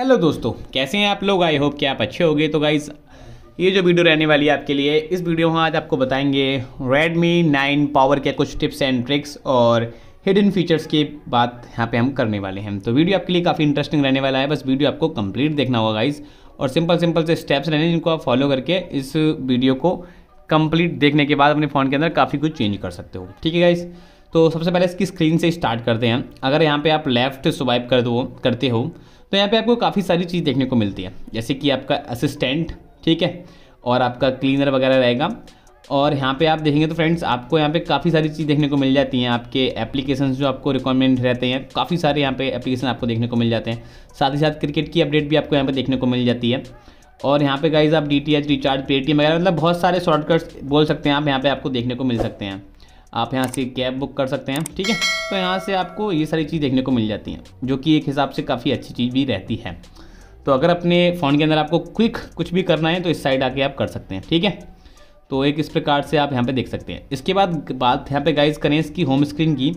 hello दोस्तों कैसे हैं आप लोग आई होप कि आप अच्छे होंगे तो गाइज़ ये जो वीडियो रहने वाली है आपके लिए इस वीडियो में आज आपको बताएंगे Redmi 9 पावर के कुछ टिप्स एंड ट्रिक्स और हिडन फीचर्स की बात यहाँ पे हम करने वाले हैं तो वीडियो आपके लिए काफ़ी इंटरेस्टिंग रहने वाला है बस वीडियो आपको कंप्लीट देखना होगा गाइज़ और सिंपल सिंपल से स्टेप्स रहने जिनको आप फॉलो करके इस वीडियो को कंप्लीट देखने के बाद अपने फ़ोन के अंदर काफ़ी कुछ चेंज कर सकते हो ठीक है गाइज़ तो सबसे पहले इसकी स्क्रीन से स्टार्ट करते हैं अगर यहाँ पर आप लेफ्ट स्वाइप कर दो करते हो तो यहाँ पे आपको काफ़ी सारी चीज़ देखने को मिलती है जैसे कि आपका असिस्टेंट ठीक है और आपका क्लीनर वगैरह रहेगा और यहाँ पे आप देखेंगे तो फ्रेंड्स आपको यहाँ पे काफ़ी सारी चीज़ देखने को मिल जाती हैं आपके एप्लीकेशन जो आपको रिकमेंड रहते हैं काफ़ी सारे यहाँ पे एप्लीकेशन आपको देखने को मिल जाते हैं साथ ही साथ क्रिकेट की अपडेट भी आपको यहाँ पे देखने को मिल जाती है और यहाँ पे गाइज आप डी टी रिचार्ज पेटीएम वगैरह मतलब बहुत सारे शॉर्टकट्स बोल सकते हैं आप यहाँ पर आपको देखने को मिल सकते हैं आप यहाँ से कैब बुक कर सकते हैं ठीक है तो यहाँ से आपको ये सारी चीज़ देखने को मिल जाती हैं जो कि एक हिसाब से काफ़ी अच्छी चीज़ भी रहती है तो अगर अपने फ़ोन के अंदर आपको क्विक कुछ भी करना है तो इस साइड आके आप कर सकते हैं ठीक है तो एक इस प्रकार से आप यहाँ पे देख सकते हैं इसके बाद बात यहाँ पे गाइज करें इसकी होम स्क्रीन की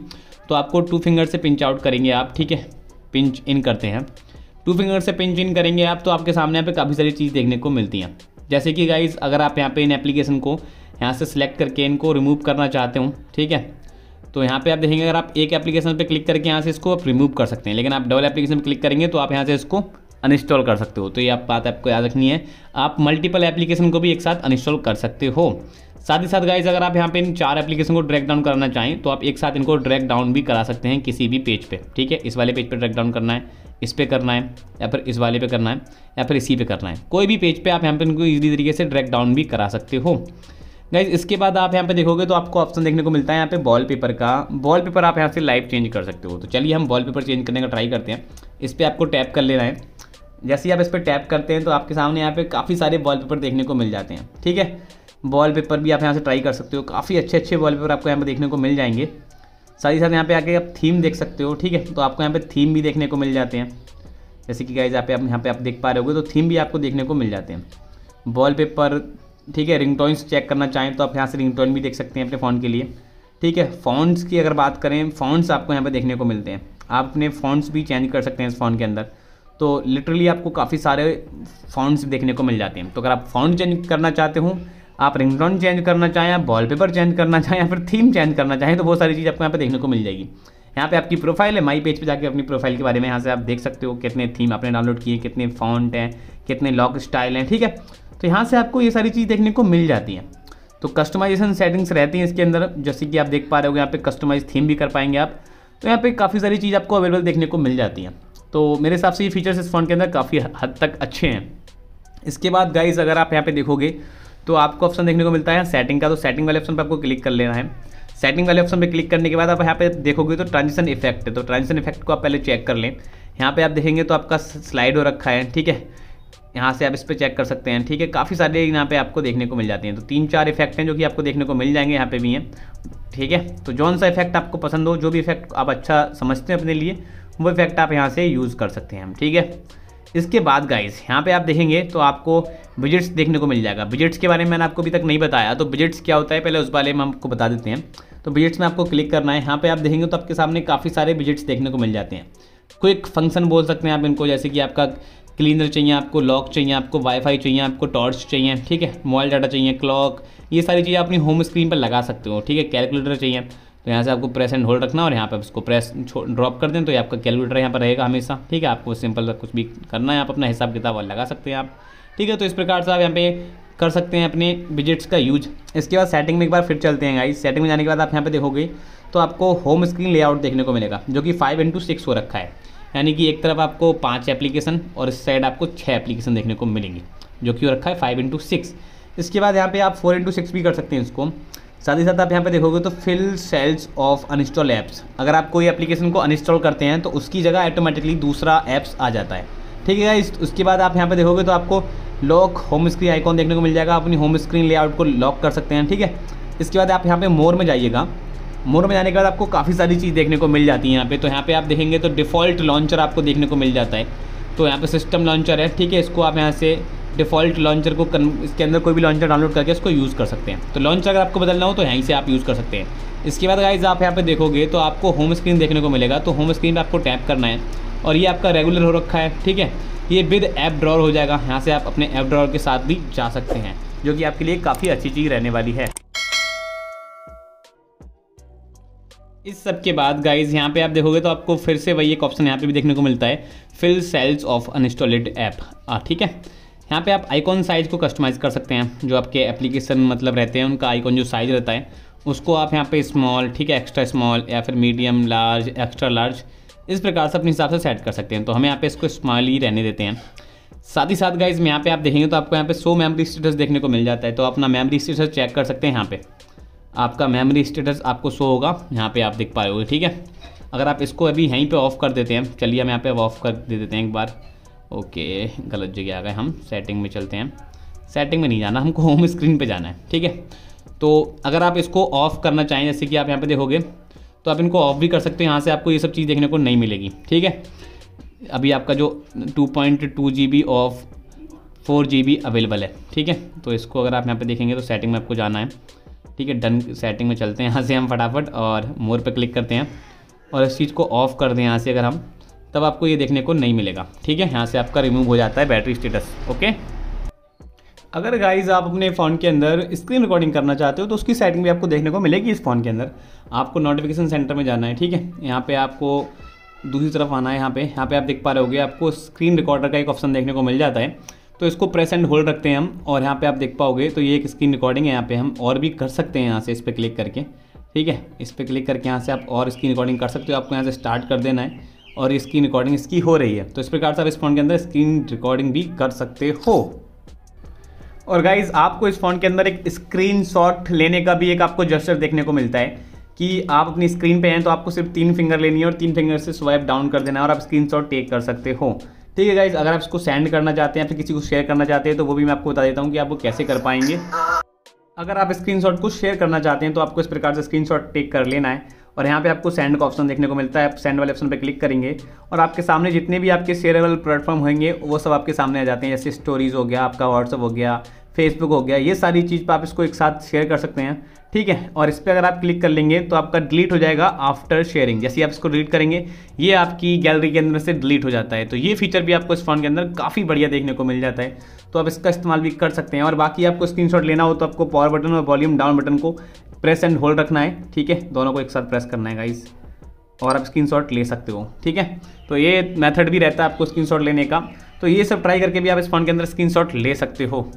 तो आपको टू फिंगर से पिंच आउट करेंगे आप ठीक है पिंच इन करते हैं टू फिंगर से पिंच इन करेंगे आप तो आपके सामने यहाँ पे काफ़ी सारी चीज़ देखने को मिलती हैं जैसे कि गाइज अगर आप यहाँ पर इन एप्लीकेशन को यहाँ से सिलेक्ट करके इनको रिमूव करना चाहते हूँ ठीक है तो यहाँ पे आप देखेंगे अगर आप एक एप्लीकेशन पे क्लिक करके यहाँ से इसको आप रिमूव कर सकते हैं लेकिन आप डबल एप्लीकेशन पे क्लिक करेंगे तो आप यहाँ से इसको अनइंस्टॉल कर सकते हो तो ये आप बात आपको याद रखनी है आप मल्टीपल एप्लीकेशन को भी एक साथ अनइंस्टॉल कर सकते हो साथ ही साथ गाइज अगर आप यहाँ पे इन चार एप्लीकेशन को ड्रैक डाउन करना चाहें तो आप एक साथ इनको ड्रैक डाउन भी करा सकते हैं किसी भी पेज पे ठीक है इस वाले पेज पे ड्रैक डाउन करना है इस पर करना है या फिर इस वाले पे करना है या फिर इसी पे करना है कोई भी पेज पे आप यहाँ पे इनको ईजी तरीके से ड्रैक डाउन भी करा सकते हो गाइज इसके बाद आप यहाँ पे देखोगे तो आपको ऑप्शन देखने को मिलता है यहाँ पे वॉलपेपर का वॉलपेपर आप यहाँ से लाइव चेंज कर सकते हो तो चलिए हम वॉलपेपर चेंज करने का ट्राई करते हैं इस पर आपको टैप कर लेना है जैसे ही आप इस पर टैप करते हैं तो आपके सामने यहाँ पे काफ़ी सारे वॉलपेपर देखने को मिल जाते हैं ठीक है वॉलपेपर भी आप यहाँ से ट्राई कर सकते हो काफ़ी अच्छे अच्छे वॉलपेपर आपको यहाँ पर देखने को मिल जाएंगे साथ ही साथ यहाँ पे आके आप थीम देख सकते हो ठीक है तो आपको यहाँ पे थीम भी देखने को मिल जाते हैं जैसे कि गाइज पे आप यहाँ पे आप देख पा रहे हो तो थीम भी आपको देखने को मिल जाते हैं पेपर ठीक है रिंग चेक करना चाहें तो आप यहाँ से रिंग भी देख सकते हैं अपने फ़ोन के लिए ठीक है फ़ॉन्ट्स की अगर बात करें फ़ॉन्ट्स आपको यहाँ पर देखने को मिलते हैं आप अपने फ़ॉन्ट्स भी चेंज कर सकते हैं इस फ़ोन के अंदर तो लिटरली आपको काफ़ी सारे फ़ॉन्ट्स देखने को मिल जाते हैं तो अगर आप फ़ॉन्ट चेंज करना चाहते हो आप रिंगटोन चेंज करना चाहें आप वॉलपेपर चेंज करना चाहें या फिर थीम चेंज करना चाहें तो बहुत सारी चीज़ आपको यहाँ पर देखने को मिल जाएगी यहाँ पे आपकी प्रोफाइल है माई पेज पे जाके अपनी प्रोफाइल के बारे में यहाँ से आप देख सकते हो कितने थीम आपने डाउनलोड किए कितने फॉन्ट हैं कितने लॉक स्टाइल हैं ठीक है तो यहाँ से आपको ये सारी चीज़ देखने को मिल जाती है तो कस्टमाइजेशन सेटिंग्स रहती हैं इसके अंदर जैसे कि आप देख पा रहे हो यहाँ पे कस्टमाइज थीम भी कर पाएंगे आप तो यहाँ पे काफ़ी सारी चीज़ आपको अवेलेबल देखने को मिल जाती हैं तो मेरे हिसाब से ये फीचर्स इस फ़ोन के अंदर काफ़ी हद तक अच्छे हैं इसके बाद गाइज अगर आप यहाँ पे देखोगे तो आपको ऑप्शन देखने को मिलता है सेटिंग का तो सेटिंग वाले ऑप्शन पर आपको क्लिक कर लेना है सेटिंग वाले ऑप्शन पर क्लिक करने के बाद आप यहाँ पे देखोगे तो ट्रांजिशन इफेक्ट है तो ट्रांजिशन इफेक्ट को आप पहले चेक कर लें यहाँ पे आप देखेंगे तो आपका स्लाइड हो रखा है ठीक है यहाँ से आप इस पर चेक कर सकते हैं ठीक है काफ़ी सारे यहाँ पे आपको देखने को मिल जाते हैं तो तीन चार इफेक्ट हैं जो कि आपको देखने को मिल जाएंगे यहाँ पे भी हैं ठीक है तो जौन सा इफेक्ट आपको पसंद हो जो भी इफेक्ट आप अच्छा समझते हैं अपने लिए वो इफेक्ट आप यहाँ से यूज़ कर सकते हैं ठीक है इसके बाद गाइस यहाँ पे आप देखेंगे तो आपको बजट्स देखने को मिल जाएगा बजट्स के बारे में मैंने आपको अभी तक नहीं बताया तो बजट्स क्या होता है पहले उस बारे में हम आपको बता देते हैं तो बजट्स में आपको क्लिक करना है यहाँ पे आप देखेंगे तो आपके सामने काफ़ी सारे बजट्स देखने को मिल जाते हैं क्विक फंक्शन बोल सकते हैं आप इनको जैसे कि आपका क्लीनर चाहिए आपको लॉक चाहिए आपको वाईफाई चाहिए आपको टॉर्च चाहिए ठीक है मोबाइल डाटा चाहिए क्लॉक ये सारी चीज़ें अपनी होम स्क्रीन पर लगा सकते हो ठीक है कैलकुलेटर चाहिए तो यहाँ से आपको प्रेस एंड होल्ड रखना और यहाँ पर उसको प्रेस ड्रॉप कर दें तो ये आपका कैलकुलेटर यहाँ पर रहेगा हमेशा ठीक है आपको सिंपल कुछ भी करना है आप अपना हिसाब किताब और लगा सकते हैं आप ठीक है तो इस प्रकार से आप यहाँ पे कर सकते हैं अपने विजिट्स का यूज इसके बाद सेटिंग में एक बार फिर चलते हैं गाइस सेटिंग में जाने के बाद आप यहाँ पे देखोगे तो आपको होम स्क्रीन लेआउट देखने को मिलेगा जो कि फाइव इंटू सिक्स हो रखा है यानी कि एक तरफ आपको पाँच एप्लीकेशन और इस साइड आपको छः एप्लीकेशन देखने को मिलेंगी जो कि रखा है फाइव इंटू सिक्स इसके बाद यहाँ पे आप फोर इंटू सिक्स भी कर सकते हैं इसको साथ ही साथ आप यहाँ पे देखोगे तो fill cells of uninstall apps अगर आप कोई एप्लीकेशन को अनइंस्टॉल करते हैं तो उसकी जगह ऑटोमेटिकली दूसरा ऐप्स आ जाता है ठीक है इस उसके बाद आप यहाँ पे देखोगे तो आपको लॉक होम स्क्रीन आइकॉन देखने को मिल जाएगा अपनी होम स्क्रीन लेआउट को लॉक कर सकते हैं ठीक है इसके बाद आप यहाँ पे मोर में जाइएगा मोर में जाने के बाद आपको काफ़ी सारी चीज़ देखने को मिल जाती है यहाँ पे तो यहाँ पे आप देखेंगे तो डिफ़ॉल्ट लॉन्चर आपको देखने को मिल जाता है तो यहाँ पे सिस्टम लॉन्चर है ठीक है इसको आप यहाँ से डिफ़ॉल्ट लॉन्चर को कन, इसके अंदर कोई भी लॉन्चर डाउनलोड करके इसको यूज़ कर सकते हैं तो लॉन्चर अगर आपको बदलना हो तो यहीं से आप यूज़ कर सकते हैं इसके बाद गाइज आप यहाँ पर देखोगे तो आपको होम स्क्रीन देखने को मिलेगा तो होम स्क्रीन पर आपको टैप करना है और ये आपका रेगुलर हो रखा है ठीक है ये विद ऐप ड्रॉर हो जाएगा यहाँ से आप अपने ऐप ड्रॉर के साथ भी जा सकते हैं जो कि आपके लिए काफ़ी अच्छी चीज़ रहने वाली है इस सब के बाद गाइज यहाँ पे आप देखोगे तो आपको फिर से वही एक ऑप्शन यहाँ पे भी देखने को मिलता है fill cells of uninstalled app ठीक है यहाँ पे आप आइकॉन साइज को कस्टमाइज़ कर सकते हैं जो आपके एप्लीकेशन मतलब रहते हैं उनका आइकॉन जो साइज रहता है उसको आप यहाँ पे स्मॉल ठीक है एक्स्ट्रा स्मॉल या फिर मीडियम लार्ज एक्स्ट्रा लार्ज इस प्रकार से अपने हिसाब से सेट कर सकते हैं तो हम यहाँ पे इसको स्मॉल ही रहने देते हैं साथ ही साथ गाइज यहाँ पे आप देखेंगे तो आपको यहाँ पे सो मेमरी स्टेटस देखने को मिल जाता है तो अपना मेमरी स्टेटस चेक कर सकते हैं यहाँ पे आपका मेमोरी स्टेटस आपको शो होगा यहाँ पे आप देख पाए ठीक है अगर आप इसको अभी यहीं पे ऑफ़ कर देते हैं चलिए हम यहाँ पे ऑफ़ कर दे देते हैं एक बार ओके गलत जगह आ गए हम सेटिंग में चलते हैं सेटिंग में नहीं जाना हमको होम स्क्रीन पे जाना है ठीक है तो अगर आप इसको ऑफ़ करना चाहें जैसे कि आप यहाँ पर देखोगे तो आप इनको ऑफ़ भी कर सकते हो यहाँ से आपको ये सब चीज़ देखने को नहीं मिलेगी ठीक है अभी आपका जो two point two G B of four G B available है ठीक है तो इसको अगर आप यहाँ पर देखेंगे तो सेटिंग में आपको जाना है ठीक है डन सेटिंग में चलते हैं यहाँ से हम फटाफट और मोर पर क्लिक करते हैं और इस चीज़ को ऑफ़ कर दें यहाँ से अगर हम तब आपको ये देखने को नहीं मिलेगा ठीक है यहाँ से आपका रिमूव हो जाता है बैटरी स्टेटस ओके अगर गाइज आप अपने फ़ोन के अंदर स्क्रीन रिकॉर्डिंग करना चाहते हो तो उसकी सेटिंग भी आपको देखने को मिलेगी इस फ़ोन के अंदर आपको नोटिफिकेशन सेंटर में जाना है ठीक है यहाँ पे आपको दूसरी तरफ आना है यहाँ पे यहाँ पे आप देख पा रहे होगे आपको स्क्रीन रिकॉर्डर का एक ऑप्शन देखने को मिल जाता है तो इसको प्रेस एंड होल्ड रखते हैं हम और यहाँ पे आप देख पाओगे तो ये एक स्क्रीन रिकॉर्डिंग है यहाँ पे हम और भी कर सकते हैं यहाँ से इस पर क्लिक करके ठीक है इस पर क्लिक करके यहाँ से आप और स्क्रीन रिकॉर्डिंग कर सकते हो आपको यहाँ से स्टार्ट कर देना है और स्क्रीन रिकॉर्डिंग इसकी हो रही है तो इस प्रकार से आप इस फ़ोन के अंदर स्क्रीन रिकॉर्डिंग भी कर सकते हो और गाइज आपको इस फ़ोन के अंदर एक स्क्रीन लेने का भी एक आपको जस्टर देखने को मिलता है कि आप अपनी स्क्रीन पे हैं तो आपको सिर्फ तीन फिंगर लेनी है और तीन फिंगर से स्वाइप डाउन कर देना है और आप स्क्रीन शॉट टेक कर सकते हो ठीक है गाइज अगर आप इसको सेंड करना चाहते हैं फिर किसी को शेयर करना चाहते हैं तो वो भी मैं आपको बता देता हूँ कि आप वो कैसे कर पाएंगे अगर आप स्क्रीनशॉट को शेयर करना चाहते हैं तो आपको इस प्रकार से स्क्रीनशॉट टेक कर लेना है और यहाँ पे आपको सेंड का ऑप्शन देखने को मिलता है आप सेंड वाले ऑप्शन पर क्लिक करेंगे और आपके सामने जितने भी आपके शेयरेबल प्लेटफॉर्म होंगे वो सब आपके सामने आ जाते हैं जैसे स्टोरीज़ हो गया आपका व्हाट्सअप हो गया फेसबुक हो गया ये सारी चीज़ पर आप इसको एक साथ शेयर कर सकते हैं ठीक है और इस पर अगर आप क्लिक कर लेंगे तो आपका डिलीट हो जाएगा आफ्टर शेयरिंग जैसे आप इसको डिलीट करेंगे ये आपकी गैलरी के अंदर से डिलीट हो जाता है तो ये फीचर भी आपको इस फ़ोन के अंदर काफ़ी बढ़िया देखने को मिल जाता है तो आप इसका इस्तेमाल भी कर सकते हैं और बाकी आपको स्क्रीन लेना हो तो आपको पावर बटन और वॉल्यूम डाउन बटन को प्रेस एंड होल्ड रखना है ठीक है दोनों को एक साथ प्रेस करना है गाइज़ और आप स्क्रीन ले सकते हो ठीक है तो ये मैथड भी रहता है आपको स्क्रीन लेने का तो ये सब ट्राई करके भी आप इस फ़ोन के अंदर स्क्रीन ले सकते हो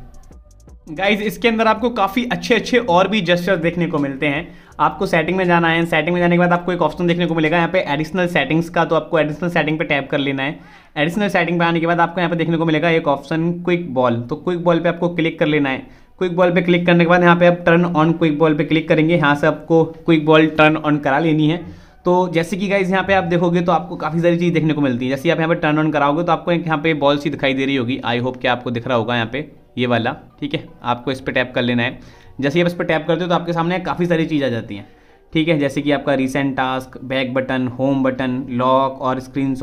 गाइज इसके अंदर आपको काफ़ी अच्छे अच्छे और भी जेस्टर्स देखने को मिलते हैं आपको सेटिंग में जाना है सेटिंग में जाने के बाद आपको एक ऑप्शन देखने को मिलेगा यहाँ पे एडिशनल सेटिंग्स का तो आपको एडिशनल सेटिंग पे टैप कर लेना है एडिशनल सेटिंग पे आने के बाद आपको यहाँ पे देखने को मिलेगा एक ऑप्शन क्विक बॉल तो क्विक बॉल पे आपको क्लिक कर लेना है क्विक बॉल पे क्लिक करने के बाद यहाँ पे आप टर्न ऑन क्विक बॉल पे क्लिक करेंगे यहाँ से आपको क्विक बॉल टर्न ऑन करा लेनी है तो जैसे कि गाइज यहाँ पे आप देखोगे तो आपको काफ़ी सारी चीज़ देखने को मिलती है जैसे आप यहाँ पे टर्न ऑन कराओगे तो आपको यहाँ पे बॉल सी दिखाई दे रही होगी आई होप कि आपको दिख रहा होगा यहाँ पे ये वाला ठीक है आपको इस पर टैप कर लेना है जैसे आप इस पर टैप करते हो तो आपके सामने काफ़ी सारी चीज़ आ जाती हैं ठीक है जैसे कि आपका recent task back button home button lock और स्क्रीन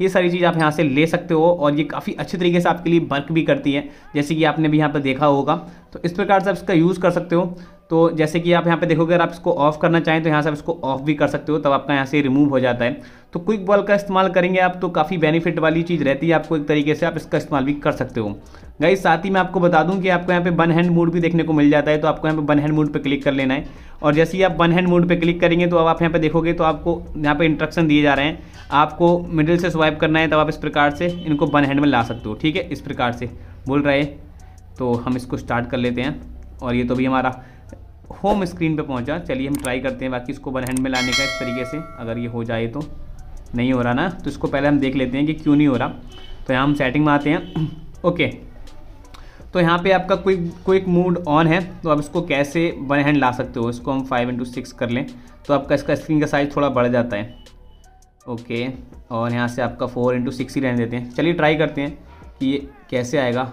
ये सारी चीज़ आप यहाँ से ले सकते हो और ये काफ़ी अच्छे तरीके से आपके लिए वर्क भी करती है जैसे कि आपने भी यहाँ पर देखा होगा तो इस प्रकार से आप इसका यूज़ कर सकते हो तो जैसे कि आप यहाँ पे देखोगे अगर आप इसको ऑफ करना चाहें तो यहाँ से आप इसको ऑफ भी कर सकते हो तब आपका यहाँ से रिमूव हो जाता है तो क्विक बॉल का इस्तेमाल करेंगे आप तो काफ़ी बेनिफिट वाली चीज़ रहती है आपको एक तरीके से आप इसका इस्तेमाल भी कर सकते हो गई साथ ही मैं आपको बता दूं कि आपको यहाँ पे वन हैंड मूड भी देखने को मिल जाता है तो आपको यहाँ पे वन हैंड मूड पे क्लिक कर लेना है और जैसे ही आप वन हैंड मूड पे क्लिक करेंगे तो अब आप यहाँ पे देखोगे तो आपको यहाँ पे इंस्ट्रक्शन दिए जा रहे हैं आपको मिडिल से स्वाइप करना है तब तो आप इस प्रकार से इनको वन हैंड में ला सकते हो ठीक है इस प्रकार से बोल रहे तो हम इसको स्टार्ट कर लेते हैं और ये तो भी हमारा होम स्क्रीन पे पहुंचा चलिए हम ट्राई करते हैं बाकी इसको वन हैंड में लाने का इस तरीके से अगर ये हो जाए तो नहीं हो रहा ना तो इसको पहले हम देख लेते हैं कि क्यों नहीं हो रहा तो यहाँ हम सेटिंग में आते हैं ओके तो यहाँ पे आपका क्विक क्विक मूड ऑन है तो आप इसको कैसे वन हैंड ला सकते हो इसको हम फाइव इंटू सिक्स कर लें तो आपका इसका स्क्रीन का साइज़ थोड़ा बढ़ जाता है ओके और यहाँ से आपका फोर इंटू सिक्स ही रहने देते हैं चलिए ट्राई करते हैं कि ये कैसे आएगा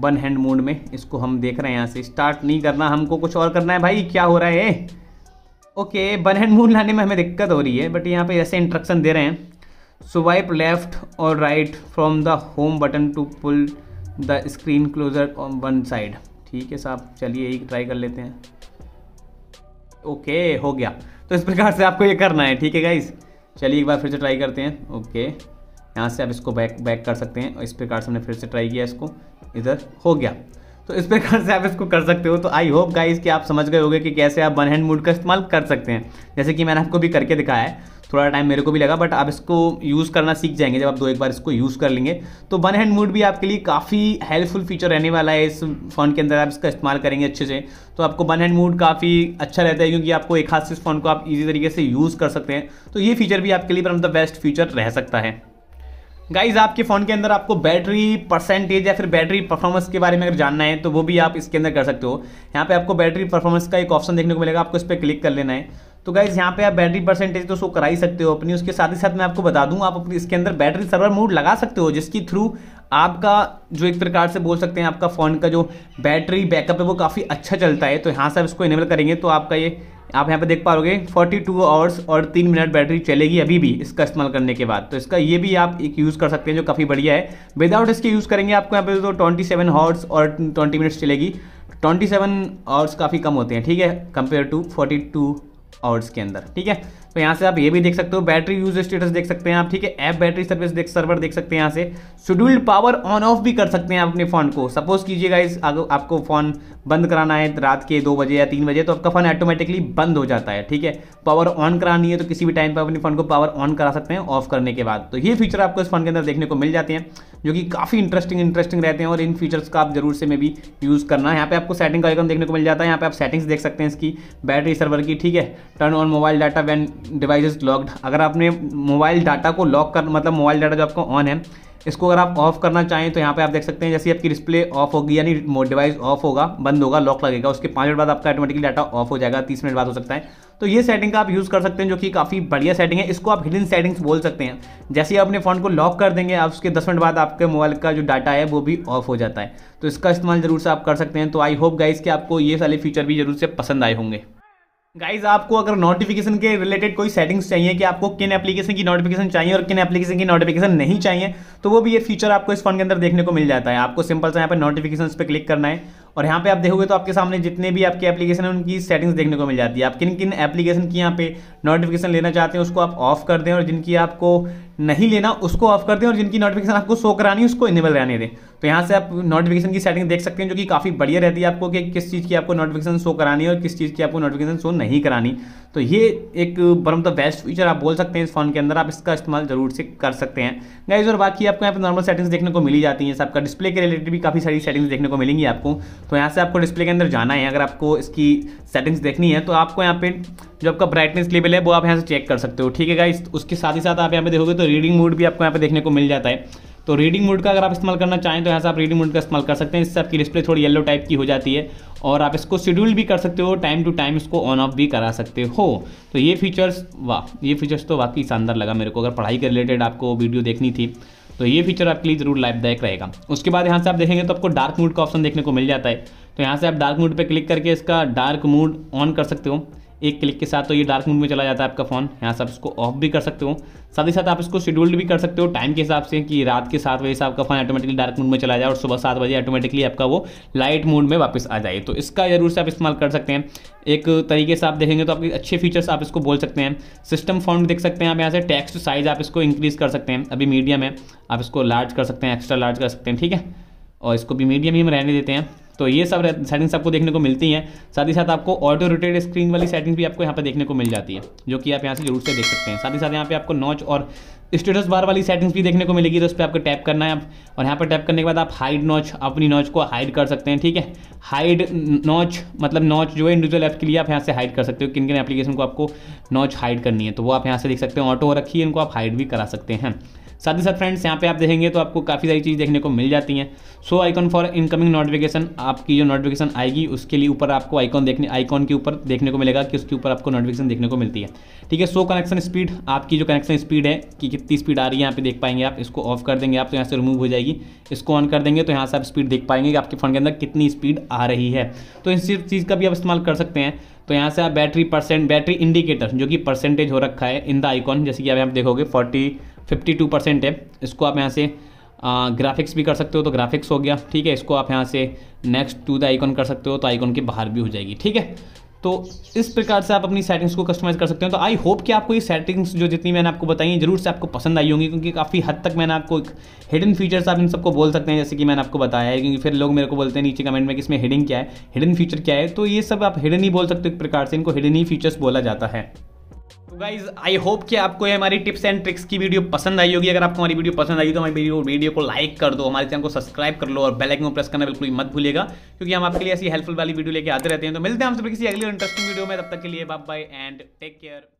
वन हैंड मोड में इसको हम देख रहे हैं यहाँ से स्टार्ट नहीं करना हमको कुछ और करना है भाई क्या हो रहा है ओके वन हैंड मोड लाने में हमें दिक्कत हो रही है बट यहाँ पे ऐसे इंस्ट्रक्शन दे रहे हैं स्वाइप लेफ्ट और right from the home button to pull the screen closer on one side ठीक है साहब चलिए यही ट्राई कर लेते हैं ओके हो गया तो इस प्रकार से आपको ये करना है ठीक है गाइज चलिए एक बार फिर से ट्राई करते हैं ओके यहाँ से आप इसको बैक बैक कर सकते हैं और इस प्रकार से हमने फिर से ट्राई किया इसको इधर हो गया तो इस प्रकार से आप इसको कर सकते हो तो आई होप गाइस कि आप समझ गए होगे कि कैसे आप वन हैंड मूड का इस्तेमाल कर सकते हैं जैसे कि मैंने आपको भी करके दिखाया है थोड़ा टाइम मेरे को भी लगा बट आप इसको यूज़ करना सीख जाएंगे जब आप दो एक बार इसको यूज़ कर लेंगे तो वन हैंड मूड भी आपके लिए काफ़ी हेल्पफुल फीचर रहने वाला है इस फ़ोन के अंदर आप इसका इस्तेमाल करेंगे अच्छे से तो आपको वन हैंड मूड काफ़ी अच्छा रहता है क्योंकि आपको एक हाथ से इस फ़ोन को आप ईजी तरीके से यूज़ कर सकते हैं तो ये फीचर भी आपके लिए one of the best feature रह सकता है गाइज आपके फ़ोन के अंदर आपको बैटरी परसेंटेज या फिर बैटरी परफॉर्मेंस के बारे में अगर जानना है तो वो भी आप इसके अंदर कर सकते हो यहाँ पे आपको बैटरी परफॉर्मेंस का एक ऑप्शन देखने को मिलेगा आपको इस पर क्लिक कर लेना है तो गाइज यहाँ पे आप बैटरी परसेंटेज तो शो करा ही सकते हो अपनी उसके साथ ही साथ मैं आपको बता दूँ आप अपनी इसके अंदर बैटरी सर्वर मोड लगा सकते हो जिसके थ्रू आपका जो एक प्रकार से बोल सकते हैं आपका फ़ोन का जो बैटरी बैकअप है वो काफ़ी अच्छा चलता है तो यहाँ से आप इसको इनेबल करेंगे तो आपका ये आप यहाँ पे देख पाओगे 42 टू आवर्स और तीन मिनट बैटरी चलेगी अभी भी इसका इस्तेमाल करने के बाद तो इसका ये भी आप एक यूज़ कर सकते हैं जो काफ़ी बढ़िया है विदाउट इसके यूज़ करेंगे आपको यहाँ पे तो ट्वेंटी सेवन आवर्स और ट्वेंटी मिनट्स चलेगी ट्वेंटी सेवन आवर्स काफ़ी कम होते हैं ठीक है compare to forty two hours के अंदर ठीक है तो यहाँ से आप ये भी देख सकते हो बैटरी यूज स्टेटस देख सकते हैं आप ठीक है ऐप बैटरी सर्विस देख सर्वर देख सकते हैं यहाँ से शेड्यूल्ड पावर ऑन ऑफ भी कर सकते हैं आप अपने फ़ोन को सपोज कीजिएगा इस अगर आपको फ़ोन बंद कराना है रात के दो बजे या तीन बजे तो आपका फ़ोन ऑटोमेटिकली बंद हो जाता है ठीक है पावर ऑन करानी है तो किसी भी टाइम पर अपने फ़ोन को पावर ऑन करा सकते हैं ऑफ करने के बाद तो ये फीचर आपको इस फ़ोन के अंदर देखने को मिल जाते हैं जो कि काफ़ी इंटरेस्टिंग इंटरेस्टिंग रहते हैं और इन फीचर्स का आप जरूर से मे भी यूज़ करना यहाँ पे आपको सेटिंग का आइकन देखने को मिल जाता है यहाँ पे आप सेटिंग्स देख सकते हैं इसकी बैटरी सर्वर की ठीक है turn on mobile data when device locked अगर आपने मोबाइल डाटा को लॉक कर मतलब मोबाइल डाटा जो आपको ऑन है इसको अगर आप ऑफ करना चाहें तो यहाँ पे आप देख सकते हैं जैसे आपकी डिस्प्ले ऑफ होगी यानी डिवाइस ऑफ होगा बंद होगा लॉक लगेगा उसके पाँच मिनट बाद आपका ऑटोमेटिकली डाटा ऑफ हो जाएगा तीस मिनट बाद हो सकता है तो ये सेटिंग का आप यूज़ कर सकते हैं जो कि काफ़ी बढ़िया सेटिंग है इसको आप हिडन सेटिंग्स बोल सकते हैं जैसे आप अपने फ़ोन को लॉक कर देंगे आप उसके दस मिनट बाद आपके मोबाइल का जो डाटा है वो भी ऑफ हो जाता है तो इसका इस्तेमाल ज़रूर से आप कर सकते हैं तो आई होप गाइज कि आपको ये सारे फीचर भी जरूर से पसंद आए होंगे गाइज आपको अगर नोटिफिकेशन के रिलेटेड कोई सेटिंग्स चाहिए कि आपको किन एप्लीकेशन की नोटिफिकेशन चाहिए और किन एप्लीकेशन की नोटिफिकेशन नहीं चाहिए तो वो भी ये फीचर आपको इस फोन के अंदर देखने को मिल जाता है आपको सिंपल सा यहाँ पर नोटिफिकेशन पे क्लिक करना है और यहाँ पे आप देखोगे तो आपके सामने जितने भी आपके एप्लीकेशन है उनकी सेटिंग्स देखने को मिल जाती है आप किन किन एप्लीकेशन की यहाँ पे नोटिफिकेशन लेना चाहते हैं उसको आप ऑफ कर दें और जिनकी आपको नहीं लेना उसको ऑफ कर दें और जिनकी नोटिफिकेशन आपको शो करानी है उसको इनेबल रहने दें तो यहाँ से आप नोटिफिकेशन की सेटिंग देख सकते हैं जो कि काफ़ी बढ़िया रहती है आपको कि किस चीज़ की आपको नोटिफिकेशन शो करानी है और किस चीज़ की आपको नोटिफिकेशन शो नहीं करानी तो ये एक one of the best feature आप बोल सकते हैं इस फोन के अंदर आप इसका इस्तेमाल जरूर से कर सकते हैं गाइज और बाकी आपको यहाँ पर नॉर्मल सेटिंग्स देखने को मिली जाती हैं आपका डिस्प्ले के रिलेटेड भी काफ़ी सारी सेटिंग्स देखने को मिलेंगी आपको तो यहाँ से आपको डिस्प्ले के अंदर जाना है अगर आपको इसकी सेटिंग्स देखनी है तो आपको यहाँ पे जो आपका ब्राइटनेस लेवल है वो आप यहाँ से चेक कर सकते हो ठीक है गाइज उसके साथ ही साथ आप यहाँ पे देखोगे तो रीडिंग मूड भी आपको यहाँ पे देखने को मिल जाता है तो रीडिंग मोड का अगर आप इस्तेमाल करना चाहें तो यहाँ से आप रीडिंग मोड का इस्तेमाल कर सकते हैं इससे आपकी डिस्प्ले थोड़ी येलो टाइप की हो जाती है और आप इसको शेड्यूल भी कर सकते हो टाइम टू टाइम इसको ऑन ऑफ भी करा सकते हो तो ये फीचर्स वाह ये फीचर्स तो वाकई शानदार लगा मेरे को अगर पढ़ाई के रिलेटेड आपको वीडियो देखनी थी तो ये फीचर आपके लिए जरूर लाभदायक रहेगा उसके बाद यहाँ से आप देखेंगे तो आपको डार्क मूड का ऑप्शन देखने को मिल जाता है तो यहाँ से आप डार्क मूड पर क्लिक करके इसका डार्क मूड ऑन कर सकते हो एक क्लिक के साथ तो ये डार्क मोड में चला जाता है आपका फ़ोन यहाँ से आप इसको ऑफ भी कर सकते हो साथ ही साथ आप इसको शेड्यूल्ड भी कर सकते हो टाइम के हिसाब से कि रात के सात बजे से आपका फ़ोन ऑटोमेटिकली डार्क मोड में चला जाए और सुबह सात बजे ऑटोमेटिकली आपका वो लाइट मोड में वापस आ जाए तो इसका जरूर से आप इस्तेमाल कर सकते हैं एक तरीके से आप देखेंगे तो आपके अच्छे फीचर्स आप इसको बोल सकते हैं सिस्टम फॉन्ट देख सकते हैं आप यहाँ से टेक्स्ट साइज़ आप इसको इंक्रीज़ कर सकते हैं अभी मीडियम है आप इसको लार्ज कर सकते हैं एक्स्ट्रा लार्ज कर सकते हैं ठीक है और इसको भी मीडियम ही हम रहने देते हैं तो ये सब सेटिंग्स आपको देखने को मिलती हैं साथ ही साथ आपको ऑटो रोटेड स्क्रीन वाली सेटिंग्स भी आपको यहाँ पर देखने को मिल जाती है जो कि आप यहाँ से जरूर से देख सकते हैं साथ ही साथ यहाँ पे आपको नॉच और स्टेटस बार वाली सेटिंग्स भी देखने को मिलेगी तो उस पर आपको टैप करना है आप और यहाँ पर टैप करने के बाद आप हाइड नॉच अपनी नॉच को हाइड कर सकते हैं ठीक है हाइड नॉच मतलब नॉच जो है इंडिविजुअल ऐप के लिए आप यहाँ से हाइड कर सकते हो किन किन एप्लीकेशन को आपको नॉच हाइड करनी है तो वो आप यहाँ से देख सकते हैं ऑटो रखिए इनको आप हाइड भी करा सकते हैं साथ ही साथ फ्रेंड्स यहाँ पे आप देखेंगे तो आपको काफ़ी सारी चीज़ देखने को मिल जाती हैं show icon for incoming notification आपकी जो नोटिफिकेशन आएगी उसके लिए ऊपर आपको आइकॉन देखने आइकॉन के ऊपर देखने को मिलेगा कि उसके ऊपर आपको नोटिफिकेशन देखने को मिलती है ठीक है सो कनेक्शन स्पीड आपकी जो कनेक्शन स्पीड है कि कितनी स्पीड आ रही है यहाँ पे देख पाएंगे आप इसको ऑफ कर देंगे आप तो यहाँ से रिमूव हो जाएगी इसको ऑन कर देंगे तो यहाँ से आप स्पीड देख पाएंगे कि आपके फ़ोन के अंदर कितनी स्पीड आ रही है तो इस चीज़ का भी आप इस्तेमाल कर सकते हैं तो यहाँ से आप बैटरी परसेंट बैटरी इंडिकेटर जो कि परसेंटेज हो रखा है इन द आइकॉन जैसे कि आप यहाँ देखोगे फोर्टी फिफ्टी टू परसेंट है इसको आप यहाँ से ग्राफिक्स भी कर सकते हो तो ग्राफिक्स हो गया ठीक है इसको आप यहाँ से नेक्स्ट टू द आइकॉन कर सकते हो तो आइकॉन के बाहर भी हो जाएगी ठीक है तो इस प्रकार से आप अपनी सेटिंग्स को कस्टमाइज़ कर सकते हो तो आई होप कि आपको ये सेटिंग्स जो जितनी मैंने आपको बताई हैं जरूर से आपको पसंद आई होंगी क्योंकि काफ़ी हद तक मैंने आपको हिडन फीचर्स आप इन सबको बोल सकते हैं जैसे कि मैंने आपको बताया है क्योंकि फिर लोग मेरे को बोलते हैं नीचे कमेंट में कि इसमें हिडन क्या है हिडन फीचर क्या है तो ये सब आप हिडन ही बोल सकते हो एक प्रकार से इनको हिडन ही फीचर्स बोला जाता है गाइज आई होप कि आपको ये हमारी टिप्स एंड ट्रिक्स की वीडियो पसंद आई होगी अगर आपको हमारी वीडियो पसंद आई तो हमारी वीडियो वीडियो को लाइक कर दो हमारे चैनल को सब्सक्राइब कर लो और बेल आइकन को प्रेस करना बिल्कुल मत भूलिएगा क्योंकि हम आपके लिए ऐसी हेल्पफुल वाली वीडियो लेके आते रहते हैं तो मिलते हैं हम सब किसी अगली इंटरेस्टिंग वीडियो में तब तक के लिए bye bye and take care